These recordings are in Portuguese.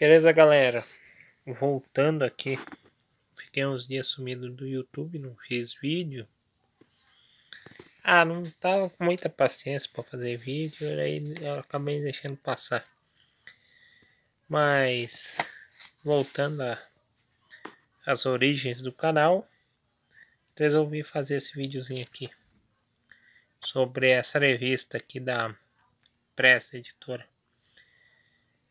Beleza, galera? Voltando aqui. Fiquei uns dias sumido do YouTube, não fiz vídeo. Ah, não tava com muita paciência para fazer vídeo, aí eu acabei deixando passar. Mas voltando às origens do canal, resolvi fazer esse videozinho aqui sobre essa revista aqui da Pressa Editora.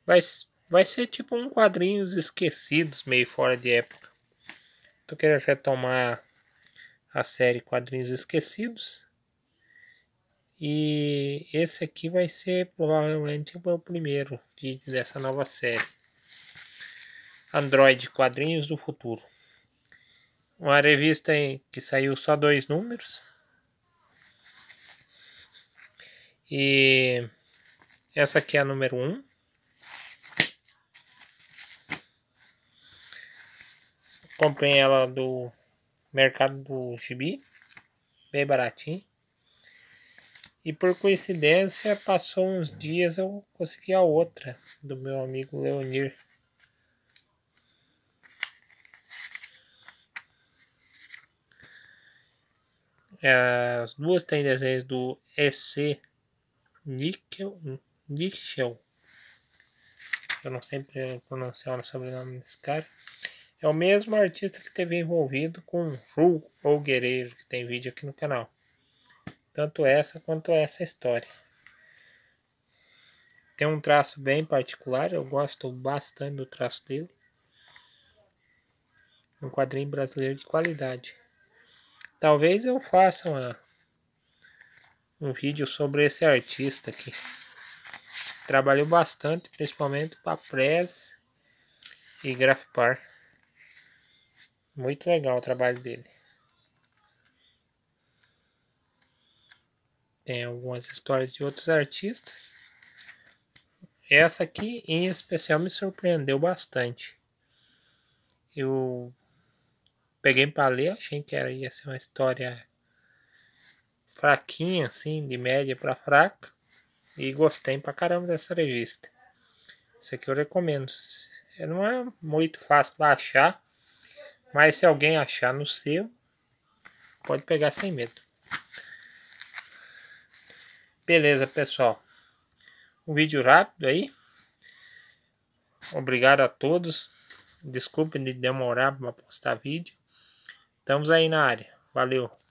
Vai Vai ser tipo um quadrinhos esquecidos, meio fora de época. Tu querendo retomar a série Quadrinhos Esquecidos. E esse aqui vai ser provavelmente o primeiro vídeo dessa nova série. Android Quadrinhos do Futuro. Uma revista que saiu só dois números. E essa aqui é a número 1. Um. Comprei ela do mercado do Gibi, bem baratinho. E por coincidência, passou uns dias eu consegui a outra do meu amigo Leonir. É, as duas têm desenhos do EC Nickel, Nichel. Eu não sempre pronunciar o sobrenome desse cara. É o mesmo artista que teve envolvido com Hulk ou Guerreiro, que tem vídeo aqui no canal. Tanto essa quanto essa história. Tem um traço bem particular, eu gosto bastante do traço dele. Um quadrinho brasileiro de qualidade. Talvez eu faça uma, um vídeo sobre esse artista aqui. Trabalhou bastante, principalmente para Press e Grafpar. Muito legal o trabalho dele. Tem algumas histórias de outros artistas. Essa aqui em especial me surpreendeu bastante. Eu peguei para ler, achei que era, ia ser uma história fraquinha, assim, de média para fraca. E gostei pra caramba dessa revista. Isso aqui eu recomendo. Não é muito fácil baixar, mas se alguém achar no seu, pode pegar sem medo. Beleza, pessoal. Um vídeo rápido aí. Obrigado a todos. Desculpe me demorar para postar vídeo. Estamos aí na área. Valeu.